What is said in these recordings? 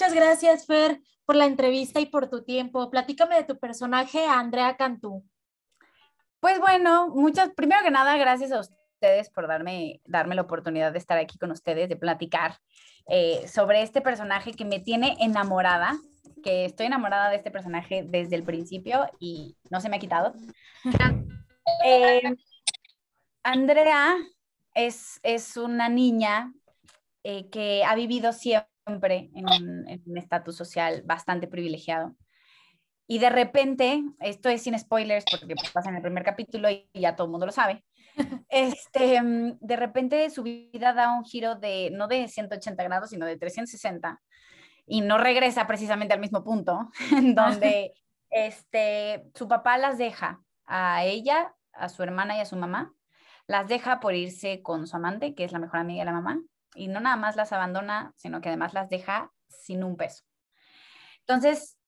Muchas gracias, Fer, por la entrevista y por tu tiempo. Platícame de tu personaje, Andrea Cantú. Pues bueno, muchas, primero que nada, gracias a ustedes por darme, darme la oportunidad de estar aquí con ustedes, de platicar eh, sobre este personaje que me tiene enamorada, que estoy enamorada de este personaje desde el principio y no se me ha quitado. Eh, Andrea es, es una niña eh, que ha vivido siempre siempre en un, estatus social bastante privilegiado. Y de repente, esto es sin spoilers porque pues, pasa en el primer capítulo y ya todo el mundo lo sabe, este, mm, de repente su vida da un giro de no de 180 grados, sino de 360 y no regresa precisamente al mismo punto, en donde este, su papá las deja a ella, a su hermana y a su mamá, las deja por irse con su amante, que es la mejor amiga de la mamá, y no nada más las abandona, sino que además las deja sin un peso. Entonces,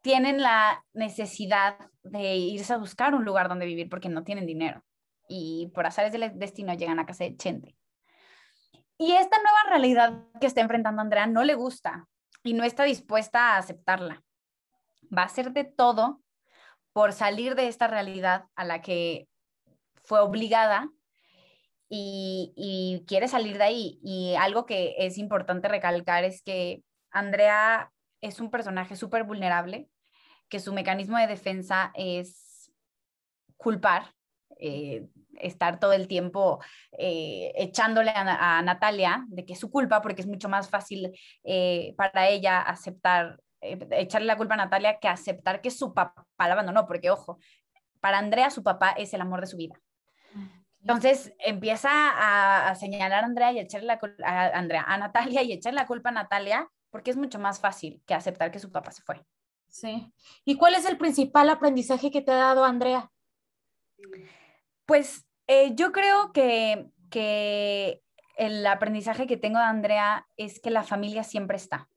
tienen la necesidad de irse a buscar un lugar donde vivir porque no tienen dinero y por azares del destino llegan a casa de Chente. Y esta nueva realidad que está enfrentando Andrea no le gusta y no está dispuesta a aceptarla. Va a hacer de todo por salir de esta realidad a la que fue obligada y, quiere salir de ahí. Y algo que es importante recalcar es que Andrea es un personaje súper vulnerable, que su mecanismo de defensa es culpar, eh, estar todo el tiempo eh, echándole a, Natalia de que es su culpa, porque es mucho más fácil eh, para ella aceptar, echarle la culpa a Natalia que aceptar que su papá la abandonó, porque ojo, para Andrea su papá es el amor de su vida. Entonces empieza a, señalar a Andrea y echarle la culpa a Andrea, a Natalia y echar la culpa a Natalia, porque es mucho más fácil que aceptar que su papá se fue. Sí. ¿Y cuál es el principal aprendizaje que te ha dado Andrea? Pues eh, yo creo que, que el aprendizaje que tengo de Andrea es que la familia siempre está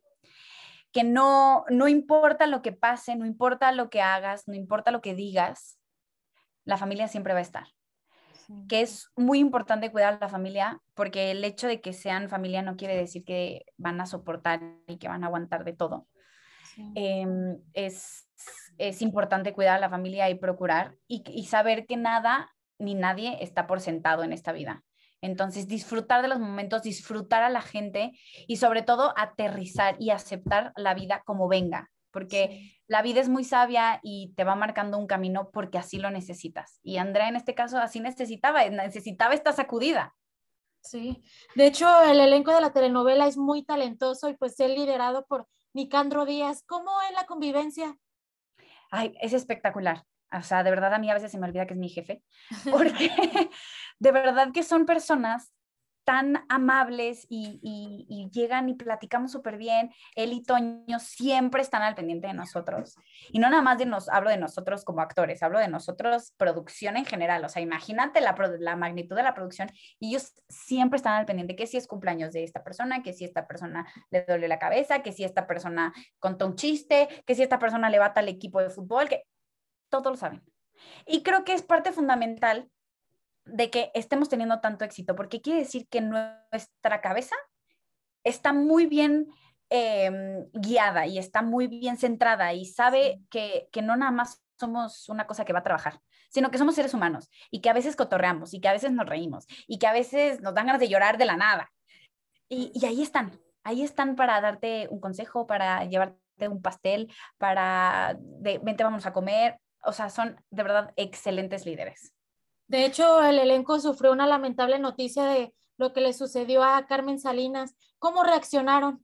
que no, no importa lo que pase, no importa lo que hagas, no importa lo que digas, la familia siempre va a estar que es muy importante cuidar a la familia, porque el hecho de que sean familia no quiere decir que van a soportar y que van a aguantar de todo. Em, es, importante cuidar a la familia y procurar y saber que nada ni nadie está por sentado en esta vida. Entonces, disfrutar de los momentos, disfrutar a la gente y sobre todo aterrizar y aceptar la vida como venga porque la vida es muy sabia y te va marcando un camino porque así lo necesitas. Y Andrea en este caso así necesitaba, necesitaba esta sacudida. Sí, de hecho el elenco de la telenovela es muy talentoso y pues es liderado por Nicandro Díaz. ¿Cómo es la convivencia? Ay, es espectacular. O sea, de verdad a mí a veces se me olvida que es mi jefe, porque de verdad que son personas tan amables y, llegan y platicamos súper bien. Él y Toño siempre están al pendiente de nosotros. Y no nada más de nos, hablo de nosotros como actores, hablo de nosotros producción en general. O sea, imagínate la, magnitud de la producción. Y ellos siempre están al pendiente que si es cumpleaños de esta persona, que si esta persona le duele la cabeza, que si esta persona contó un chiste, que si esta persona le bata al equipo de fútbol, que todos lo saben. Y creo que es parte fundamental de que estemos teniendo tanto éxito, porque quiere decir que nuestra cabeza está muy bien em, guiada y está muy bien centrada y sabe que, que no nada más somos una cosa que va a trabajar, sino que somos seres humanos y que a veces cotorreamos y que a veces nos reímos y que a veces nos dan ganas de llorar de la nada. Y, ahí están, ahí están para darte un consejo, para llevarte un pastel, para de vente vamos a comer. O sea, son de verdad excelentes líderes. De hecho, el elenco sufrió una lamentable noticia de lo que le sucedió a Carmen Salinas. ¿Cómo reaccionaron?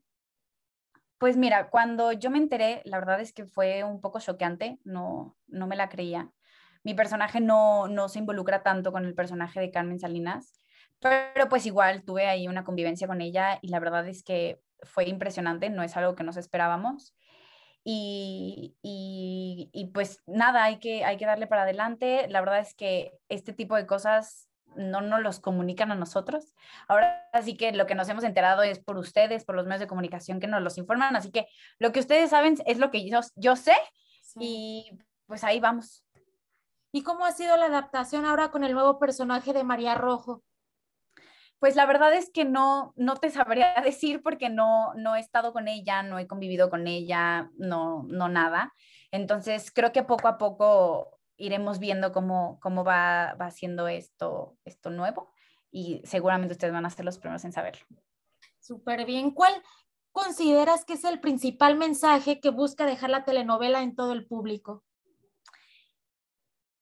Pues mira, cuando yo me enteré, la verdad es que fue un poco choqueante, no, no me la creía. Mi personaje no, no se involucra tanto con el personaje de Carmen Salinas, pero pues igual tuve ahí una convivencia con ella y la verdad es que fue impresionante, no es algo que nos esperábamos. Y, y, pues nada, hay que, hay que darle para adelante. La verdad es que este tipo de cosas no nos los comunican a nosotros. Ahora sí que lo que nos hemos enterado es por ustedes, por los medios de comunicación que nos los informan. Así que lo que ustedes saben es lo que yo, sé y pues ahí vamos. ¿Y cómo ha sido la adaptación ahora con el nuevo personaje de María Rojo? Pues la verdad es que no, no te sabría decir porque no, no he estado con ella, no he convivido con ella, no, no nada. Entonces creo que poco a poco iremos viendo cómo, cómo va, va siendo esto, esto nuevo y seguramente ustedes van a ser los primeros en saberlo. Súper bien. ¿Cuál consideras que es el principal mensaje que busca dejar la telenovela en todo el público?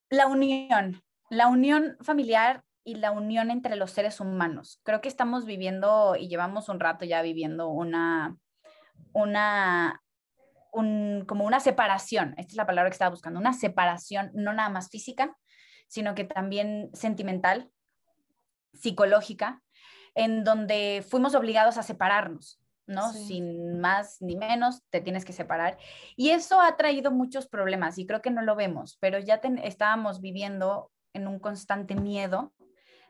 La unión. La unión familiar y la unión entre los seres humanos. Creo que estamos viviendo y llevamos un rato ya viviendo una, una, como una separación, esta es la palabra que estaba buscando, una separación no nada más física, sino que también sentimental, psicológica, en donde fuimos obligados a separarnos, ¿no? Sin más ni menos, te tienes que separar. Y eso ha traído muchos problemas y creo que no lo vemos, pero ya estábamos viviendo en un constante miedo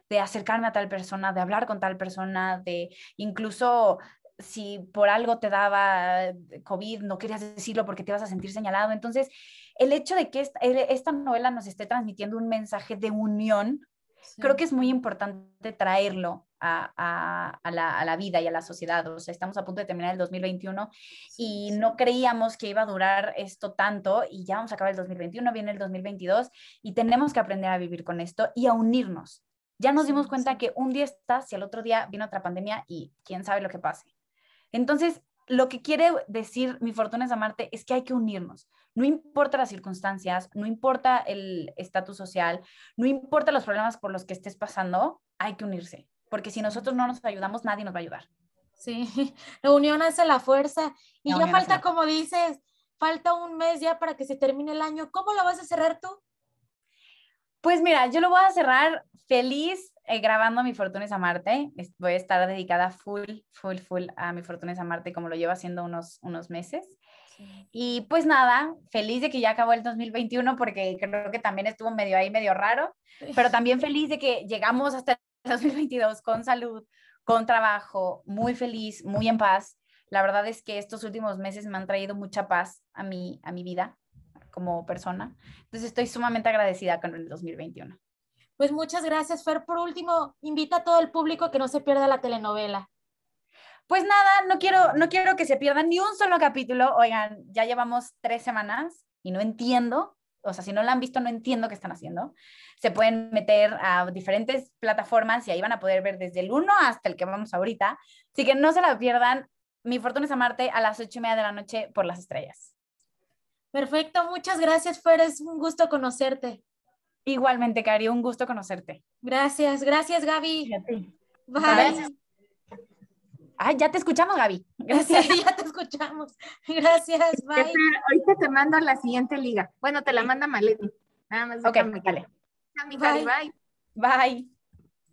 de acercarme a tal persona, de hablar con tal persona, de incluso si por algo te daba eh, COVID, no querías decirlo porque te vas a sentir señalado. Entonces, el hecho de que esta, novela nos esté transmitiendo un mensaje de unión, creo que es muy importante traerlo a, la, a, la, vida y a la sociedad. O sea, estamos a punto de terminar el 2021 y no creíamos que iba a durar esto tanto y ya vamos a acabar el 2021, viene el 2022 y tenemos que aprender a vivir con esto y a unirnos ya nos dimos cuenta que un día está si al otro día viene otra pandemia y quién sabe lo que pase. Entonces, lo que quiere decir Mi Fortuna es Amarte es que hay que unirnos. No importa las circunstancias, no importa el estatus social, no importa los problemas por los que estés pasando, hay que unirse, porque si nosotros no nos ayudamos, nadie nos va a ayudar. Sí, la unión hace la fuerza. Y ya falta, como dices, falta un mes ya para que se termine el año. ¿Cómo lo vas a cerrar tú? Pues mira, yo lo voy a cerrar feliz eh, grabando Mi Fortuna es Marte. Voy a estar dedicada full, full, full a Mi Fortuna es Marte como lo llevo haciendo unos, unos meses. Y pues nada, feliz de que ya acabó el 2021 porque creo que también estuvo medio ahí, medio raro, pero también feliz de que llegamos hasta el 2022 con salud, con trabajo, muy feliz, muy en paz. La verdad es que estos últimos meses me han traído mucha paz a mi, a mi vida como persona. Entonces estoy sumamente agradecida con el 2021. Pues muchas gracias, Fer. Por último, invita a todo el público a que no se pierda la telenovela. Pues nada, no quiero, no quiero que se pierda ni un solo capítulo. Oigan, ya llevamos tres semanas y no entiendo o sea, si no la han visto, no entiendo qué están haciendo. Se pueden meter a diferentes plataformas y ahí van a poder ver desde el 1 hasta el que vamos ahorita. Así que no se la pierdan. Mi fortuna es amarte a las 8 y media de la noche por las estrellas. Perfecto, muchas gracias, Fer. Es un gusto conocerte. Igualmente, Cari, un gusto conocerte. Gracias, gracias, Gaby. Bye. ya te escuchamos, Gaby. Gracias, ya te escuchamos. Gracias, bye. Ahorita te mando la siguiente liga. Bueno, te la manda Maleti. Nada más. Ok, dale. bye. Bye.